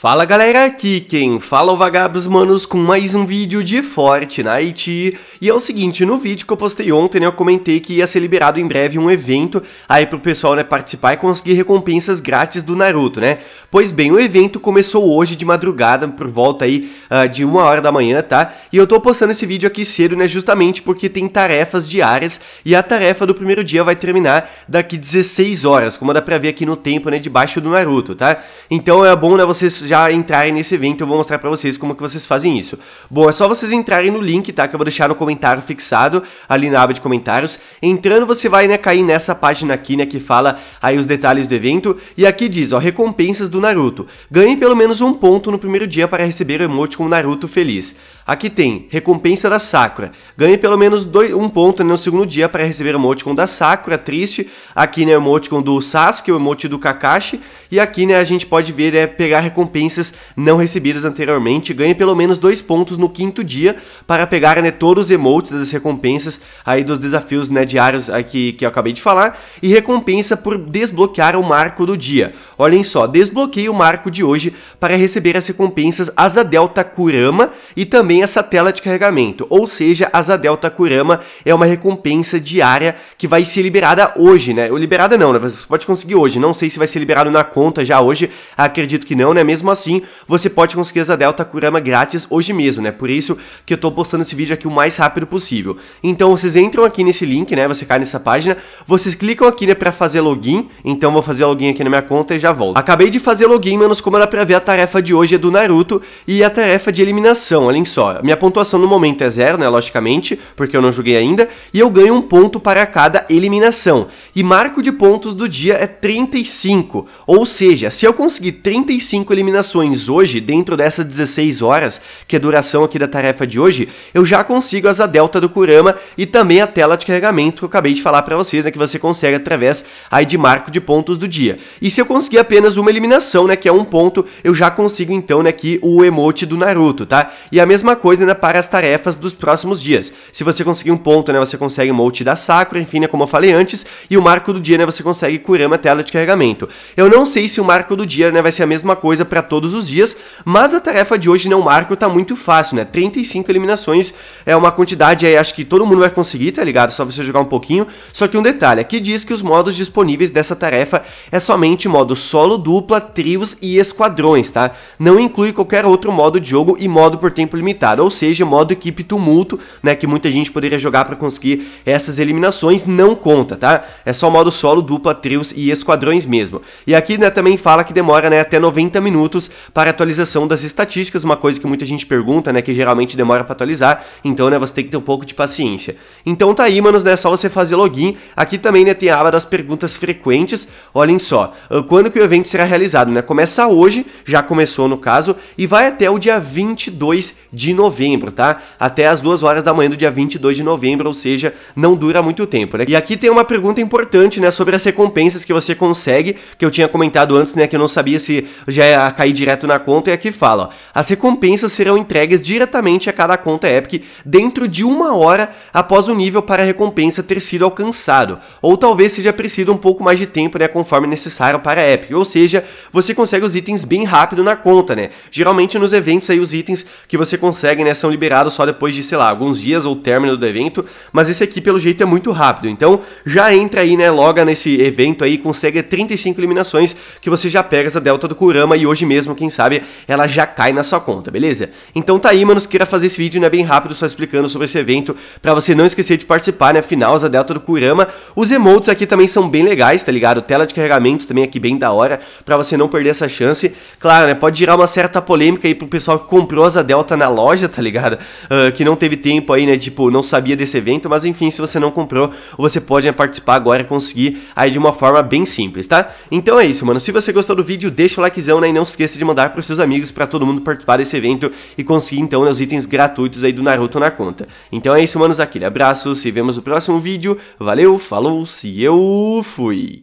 Fala galera, aqui quem fala é o Vagabos Manos com mais um vídeo de Fortnite E é o seguinte, no vídeo que eu postei ontem né, eu comentei que ia ser liberado em breve um evento Aí pro pessoal né, participar e conseguir recompensas grátis do Naruto né Pois bem, o evento começou hoje de madrugada, por volta aí uh, de uma hora da manhã, tá? E eu tô postando esse vídeo aqui cedo né, justamente porque tem tarefas diárias E a tarefa do primeiro dia vai terminar daqui 16 horas, como dá pra ver aqui no tempo né, debaixo do Naruto, tá? Então é bom né, vocês já entrarem nesse evento, eu vou mostrar para vocês como que vocês fazem isso. Bom, é só vocês entrarem no link, tá? Que eu vou deixar no comentário fixado, ali na aba de comentários. Entrando, você vai, né, cair nessa página aqui, né, que fala aí os detalhes do evento. E aqui diz, ó, recompensas do Naruto. Ganhe pelo menos um ponto no primeiro dia para receber o emote com o Naruto feliz. Aqui tem recompensa da Sakura. Ganhe pelo menos dois, um ponto no segundo dia para receber o emoticon da Sakura, triste. Aqui né, o emoticon do Sasuke, o emote do Kakashi. E aqui né, a gente pode ver é, pegar recompensas não recebidas anteriormente. Ganhe pelo menos dois pontos no quinto dia para pegar né, todos os emotes das recompensas aí dos desafios né, diários aqui que eu acabei de falar. E recompensa por desbloquear o marco do dia. Olhem só, desbloqueei o marco de hoje para receber as recompensas Asa Delta Kurama e também essa tela de carregamento, ou seja, a Zadelta Kurama é uma recompensa diária que vai ser liberada hoje, né? Ou liberada não, né? Você pode conseguir hoje, não sei se vai ser liberado na conta já hoje, acredito que não, né? Mesmo assim, você pode conseguir a Zadelta Kurama grátis hoje mesmo, né? Por isso que eu tô postando esse vídeo aqui o mais rápido possível. Então, vocês entram aqui nesse link, né? Você cai nessa página, vocês clicam aqui, né, pra fazer login, então vou fazer login aqui na minha conta e já volto. Acabei de fazer login, manos, como era pra ver a tarefa de hoje é do Naruto e a tarefa de eliminação, olhem só minha pontuação no momento é zero, né, logicamente, porque eu não joguei ainda, e eu ganho um ponto para cada eliminação. E marco de pontos do dia é 35, ou seja, se eu conseguir 35 eliminações hoje, dentro dessas 16 horas, que é a duração aqui da tarefa de hoje, eu já consigo as a delta do Kurama e também a tela de carregamento que eu acabei de falar para vocês, né, que você consegue através aí de marco de pontos do dia. E se eu conseguir apenas uma eliminação, né, que é um ponto, eu já consigo então né, aqui o emote do Naruto, tá? E a mesma coisa né, para as tarefas dos próximos dias. Se você conseguir um ponto, né, você consegue um Mote da Sakura, enfim, né, como eu falei antes, e o marco do dia, né, você consegue Kurama tela de carregamento. Eu não sei se o marco do dia, né, vai ser a mesma coisa para todos os dias, mas a tarefa de hoje, né, o marco tá muito fácil, né, 35 eliminações é uma quantidade aí, acho que todo mundo vai conseguir, tá ligado? Só você jogar um pouquinho, só que um detalhe, aqui diz que os modos disponíveis dessa tarefa é somente modo solo, dupla, trios e esquadrões, tá? Não inclui qualquer outro modo de jogo e modo por tempo limitado ou seja, modo equipe tumulto, né, que muita gente poderia jogar para conseguir essas eliminações, não conta, tá? É só modo solo, dupla, trios e esquadrões mesmo. E aqui, né, também fala que demora, né, até 90 minutos para atualização das estatísticas, uma coisa que muita gente pergunta, né, que geralmente demora para atualizar, então, né, você tem que ter um pouco de paciência. Então tá aí, manos, né, só você fazer login. Aqui também, né, tem a aba das perguntas frequentes. Olhem só, ah, quando que o evento será realizado, né? Começa hoje, já começou no caso, e vai até o dia 22 de novembro, tá? Até as 2 horas da manhã do dia 22 de novembro, ou seja, não dura muito tempo, né? E aqui tem uma pergunta importante, né, sobre as recompensas que você consegue, que eu tinha comentado antes, né, que eu não sabia se já ia cair direto na conta, e aqui fala, ó, as recompensas serão entregues diretamente a cada conta Epic dentro de uma hora após o nível para a recompensa ter sido alcançado, ou talvez seja preciso um pouco mais de tempo, né, conforme necessário para a Epic, ou seja, você consegue os itens bem rápido na conta, né? Geralmente nos eventos aí os itens que você conseguem, né? São liberados só depois de, sei lá, alguns dias ou término do evento. Mas esse aqui, pelo jeito, é muito rápido. Então já entra aí, né? Logo nesse evento aí, consegue 35 eliminações que você já pega essa delta do Kurama e hoje mesmo, quem sabe, ela já cai na sua conta, beleza? Então tá aí, manos, queira fazer esse vídeo, né? Bem rápido, só explicando sobre esse evento, para você não esquecer de participar, né? Final, essa delta do Kurama. Os emotes aqui também são bem legais, tá ligado? Tela de carregamento também aqui bem da hora, para você não perder essa chance. Claro, né? Pode gerar uma certa polêmica aí pro pessoal que comprou asa delta na da loja, tá ligado? Uh, que não teve tempo aí, né? Tipo, não sabia desse evento, mas enfim, se você não comprou, você pode participar agora e conseguir aí de uma forma bem simples, tá? Então é isso, mano. Se você gostou do vídeo, deixa o likezão, né? E não esqueça de mandar pros seus amigos para todo mundo participar desse evento e conseguir, então, né, os itens gratuitos aí do Naruto na conta. Então é isso, manos. Aquele abraço, se vemos no próximo vídeo. Valeu, falou, se eu fui!